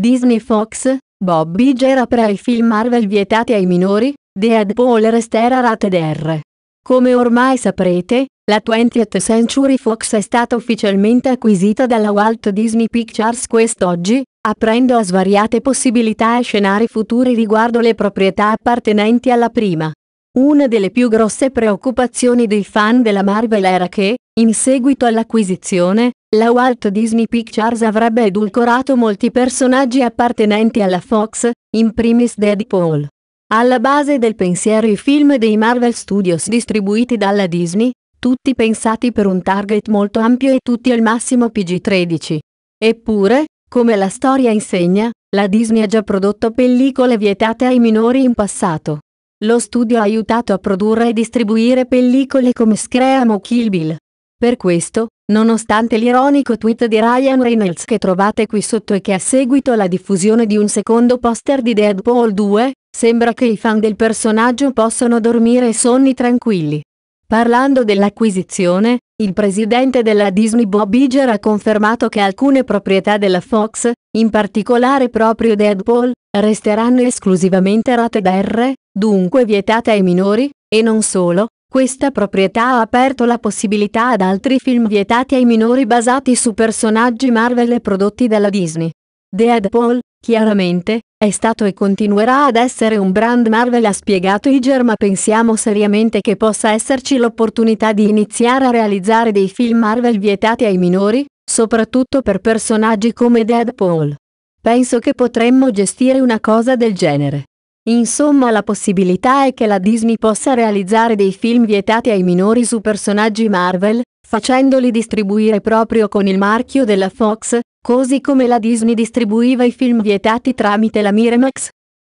Disney Fox, Bobby Gerapra pre i film Marvel vietati ai minori, Deadpool resterà rated R. Come ormai saprete, la 20th Century Fox è stata ufficialmente acquisita dalla Walt Disney Pictures quest'oggi, aprendo a svariate possibilità e scenari futuri riguardo le proprietà appartenenti alla prima. Una delle più grosse preoccupazioni dei fan della Marvel era che, in seguito all'acquisizione, la Walt Disney Pictures avrebbe edulcorato molti personaggi appartenenti alla Fox, in primis Deadpool. Alla base del pensiero i film dei Marvel Studios distribuiti dalla Disney, tutti pensati per un target molto ampio e tutti al massimo PG-13. Eppure, come la storia insegna, la Disney ha già prodotto pellicole vietate ai minori in passato. Lo studio ha aiutato a produrre e distribuire pellicole come Scream o Kill Bill. Per questo, Nonostante l'ironico tweet di Ryan Reynolds che trovate qui sotto e che a seguito alla diffusione di un secondo poster di Deadpool 2, sembra che i fan del personaggio possano dormire sonni tranquilli. Parlando dell'acquisizione, il presidente della Disney Bob Iger ha confermato che alcune proprietà della Fox, in particolare proprio Deadpool, resteranno esclusivamente rate da R, dunque vietate ai minori, e non solo, questa proprietà ha aperto la possibilità ad altri film vietati ai minori basati su personaggi Marvel e prodotti dalla Disney. Deadpool, chiaramente, è stato e continuerà ad essere un brand Marvel ha spiegato Iger ma pensiamo seriamente che possa esserci l'opportunità di iniziare a realizzare dei film Marvel vietati ai minori, soprattutto per personaggi come Deadpool. Penso che potremmo gestire una cosa del genere. Insomma la possibilità è che la Disney possa realizzare dei film vietati ai minori su personaggi Marvel, facendoli distribuire proprio con il marchio della Fox, così come la Disney distribuiva i film vietati tramite la Miramax,